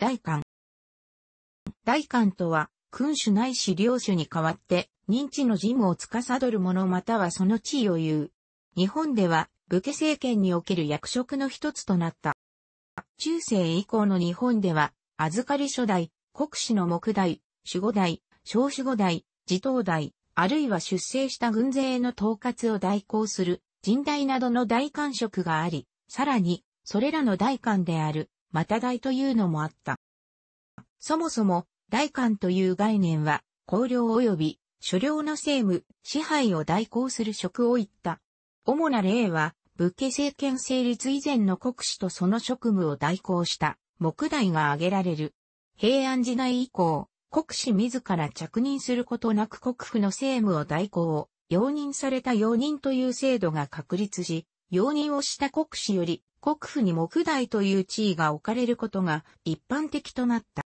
大官。大官とは、君主ないし領主に代わって、認知の事務を司る者またはその地位を言う。日本では、武家政権における役職の一つとなった。中世以降の日本では、預かり初代、国司の木代、守護代、小守護代、自頭代、あるいは出征した軍勢への統括を代行する、人代などの大官職があり、さらに、それらの大官である、また代というのもあった。そもそも、代官という概念は、公領及び、所領の政務、支配を代行する職を言った。主な例は、武家政権成立以前の国司とその職務を代行した、木代が挙げられる。平安時代以降、国司自ら着任することなく国府の政務を代行を、容認された容認という制度が確立し、容認をした国主より国府に木代という地位が置かれることが一般的となった。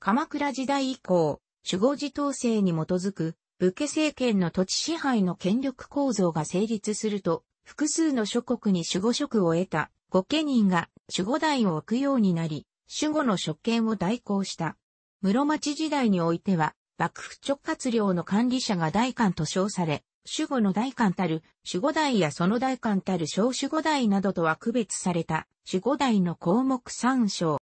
鎌倉時代以降、守護寺統制に基づく武家政権の土地支配の権力構造が成立すると、複数の諸国に守護職を得た御家人が守護代を置くようになり、守護の職権を代行した。室町時代においては、幕府直轄領の管理者が代官と称され、守護の代官たる、守護代やその代官たる小守護代などとは区別された、守護代の項目参照。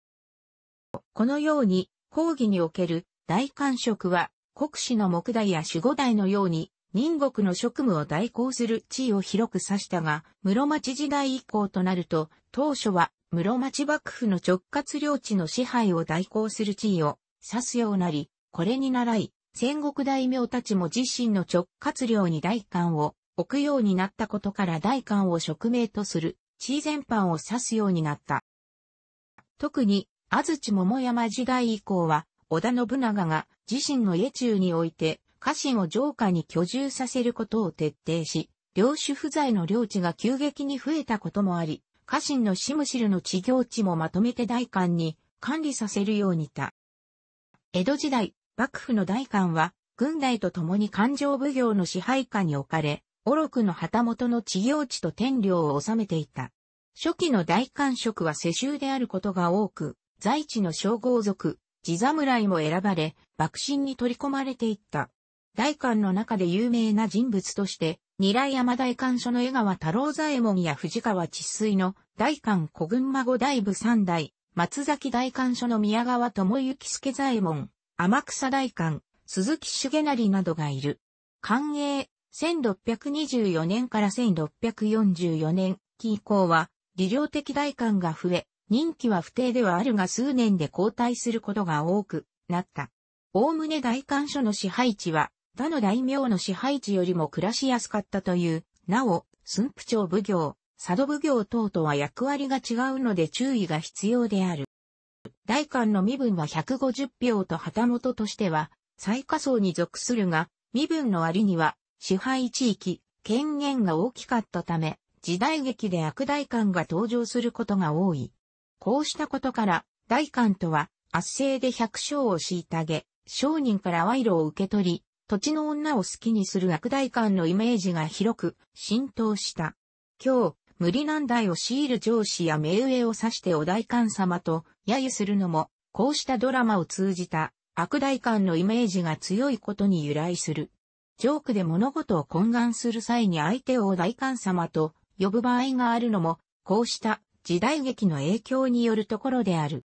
このように、講義における大官職は、国司の木代や守護代のように、民国の職務を代行する地位を広く指したが、室町時代以降となると、当初は室町幕府の直轄領地の支配を代行する地位を指すようなり、これに倣い、戦国大名たちも自身の直轄領に大官を置くようになったことから大官を職名とする地位全般を指すようになった。特に、安土桃山時代以降は、織田信長が自身の家中において、家臣を城下に居住させることを徹底し、領主不在の領地が急激に増えたこともあり、家臣のしむしるの地行地もまとめて大官に管理させるようにた。江戸時代、幕府の大官は、軍代と共に勘定奉行の支配下に置かれ、おろくの旗本の地行地と天領を治めていた。初期の大官職は世襲であることが多く、在地の称号族、地侍も選ばれ、幕臣に取り込まれていった。大官の中で有名な人物として、二来山大官所の江川太郎左衛門や藤川治水の大官小群孫大部三代、松崎大官所の宮川智之助左衛門、天草大官、鈴木茂成などがいる。官営、1624年から1644年期以降は、理量的大官が増え、任期は不定ではあるが数年で交代することが多くなった。おおむね大官所の支配地は、他の大名の支配地よりも暮らしやすかったという、なお、寸府町奉行、佐渡奉行等とは役割が違うので注意が必要である。大官の身分は150票と旗本としては、最下層に属するが、身分の割には、支配地域、権限が大きかったため、時代劇で悪大官が登場することが多い。こうしたことから、大官とは、圧政で百姓を虐げ、商人から賄賂を受け取り、土地の女を好きにする悪大官のイメージが広く浸透した。今日、無理難題を強いる上司や目上を指してお代官様と揶揄するのも、こうしたドラマを通じた悪代官のイメージが強いことに由来する。ジョークで物事を懇願する際に相手をお代官様と呼ぶ場合があるのも、こうした時代劇の影響によるところである。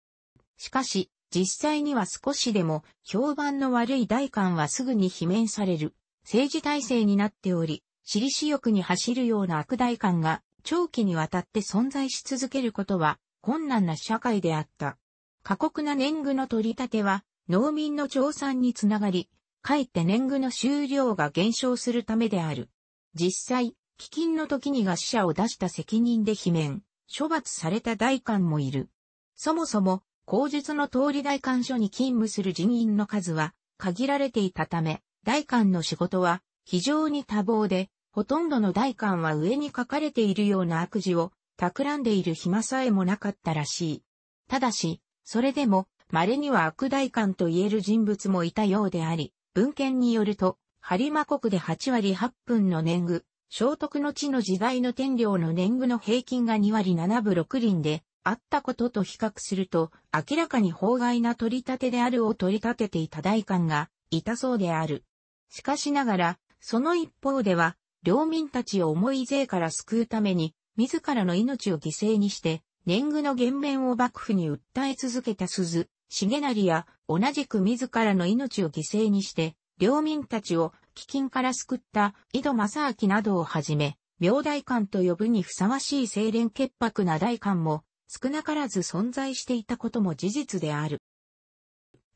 しかし、実際には少しでも評判の悪い代官はすぐに罷免される政治体制になっており、私利私欲に走るような悪代官が長期にわたって存在し続けることは困難な社会であった。過酷な年貢の取り立ては農民の調産につながり、かえって年貢の収量が減少するためである。実際、飢饉の時に餓死者を出した責任で罷免、処罰された大官もいる。そもそも、口述の通り大官所に勤務する人員の数は限られていたため、大官の仕事は非常に多忙で、ほとんどの代官は上に書かれているような悪事を企んでいる暇さえもなかったらしい。ただし、それでも稀には悪代官と言える人物もいたようであり、文献によると、リマ国で8割8分の年貢、聖徳の地の時代の天領の年貢の平均が2割7分6厘で、あったことと比較すると、明らかに法外な取り立てであるを取り立てていた代官が、いたそうである。しかしながら、その一方では、領民たちを重い税から救うために、自らの命を犠牲にして、年貢の減免を幕府に訴え続けた鈴、重成や、同じく自らの命を犠牲にして、領民たちを飢饉から救った井戸正明などをはじめ、明大官と呼ぶにふさわしい清廉潔白な大官も少なからず存在していたことも事実である。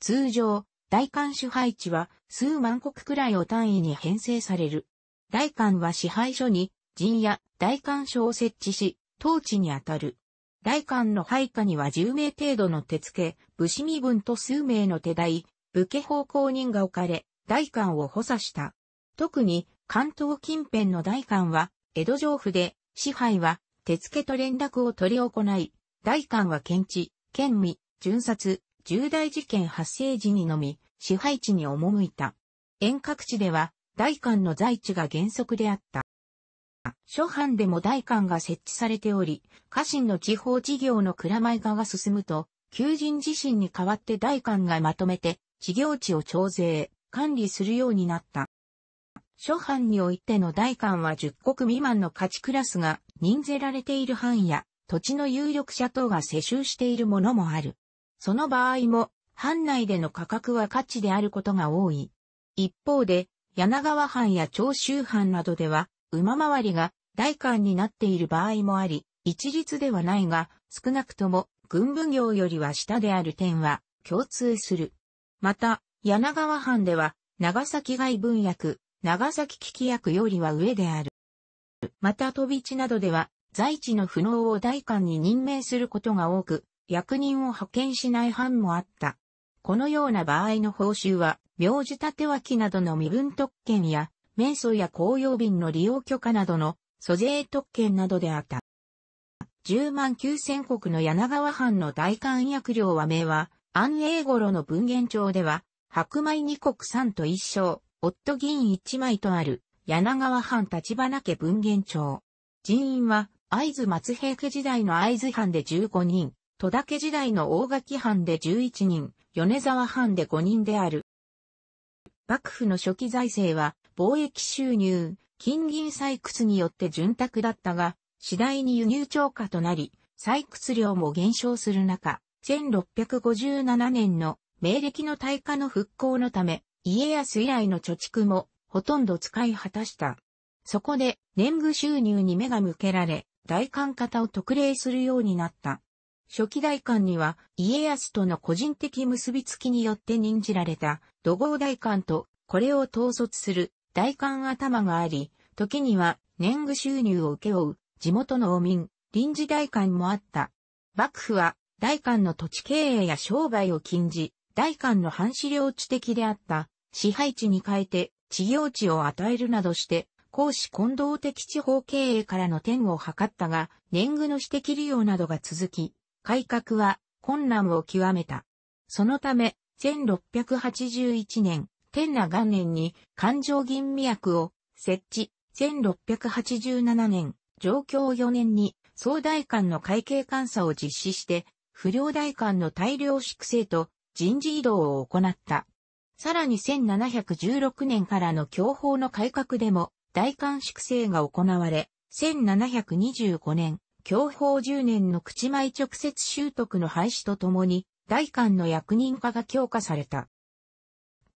通常、大官支配地は数万国くらいを単位に編成される。大官は支配所に、陣や大官所を設置し、統治に当たる。大官の配下には10名程度の手付武士身分と数名の手代、武家奉公人が置かれ、大官を補佐した。特に、関東近辺の大官は、江戸城府で、支配は、手付と連絡を取り行い、大官は検知、県民、巡察、重大事件発生時にのみ、支配地に赴いた。遠隔地では、大官の在地が原則であった。諸藩でも大官が設置されており、家臣の地方事業の蔵前化が進むと、求人自身に代わって大官がまとめて、事業地を徴税、管理するようになった。諸藩においての大官は十国未満の価値クラスが任せられている藩や、土地の有力者等が世襲しているものもある。その場合も、藩内での価格は価値であることが多い。一方で、柳川藩や長州藩などでは、馬回りが代官になっている場合もあり、一律ではないが、少なくとも軍部業よりは下である点は共通する。また、柳川藩では、長崎外文役、長崎危機役よりは上である。また飛び地などでは、在地の不能を代官に任命することが多く、役人を派遣しない藩もあった。このような場合の報酬は、名字立脇などの身分特権や、名素や公用便の利用許可などの租税特権などであった。10万9000国の柳川藩の大官役領は名は、安永頃の文言帳では、白米二国三と一生、夫銀一枚とある、柳川藩立花家文言帳。人員は、会津松平家時代の会津藩で15人、戸田家時代の大垣藩で11人、米沢藩で5人である。幕府の初期財政は貿易収入、金銀採掘によって潤沢だったが、次第に輸入超過となり、採掘量も減少する中、1657年の明暦の大化の復興のため、家康以来の貯蓄もほとんど使い果たした。そこで年貢収入に目が向けられ、大官方を特例するようになった。初期代官には家康との個人的結びつきによって任じられた土豪代官とこれを統率する代官頭があり、時には年貢収入を請け負う地元の王民、臨時代官もあった。幕府は代官の土地経営や商売を禁じ、代官の半資領地的であった支配地に変えて地業地を与えるなどして、公私混同的地方経営からの転を図ったが、年貢の私的利用などが続き、改革は困難を極めた。そのため、1681年、天那元年に環状銀味役を設置、1687年、上京4年に総代官の会計監査を実施して、不良代官の大量粛清と人事異動を行った。さらに1716年からの教法の改革でも、大官粛清が行われ、1725年、享保10年の口前直接習得の廃止とともに、大官の役人化が強化された。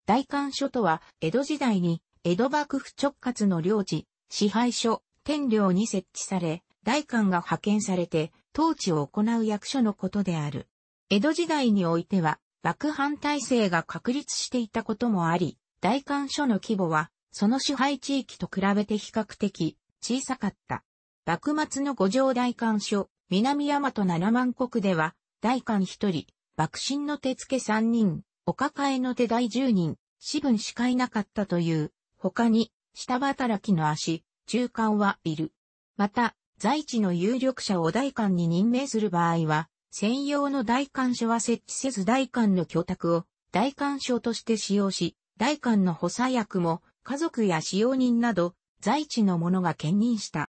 大官所とは、江戸時代に、江戸幕府直轄の領地、支配所、天領に設置され、大官が派遣されて、統治を行う役所のことである。江戸時代においては、幕藩体制が確立していたこともあり、大官所の規模は、その支配地域と比べて比較的小さかった。幕末の五条大官所、南大和七万国では、大官一人、幕臣の手付三人、お抱えの手代十人、私分しかいなかったという、他に、下働きの足、中間はいる。また、在地の有力者を大官に任命する場合は、専用の大官所は設置せず大官の居宅を大官所として使用し、大官の補佐役も家族や使用人など在地の者が兼任した。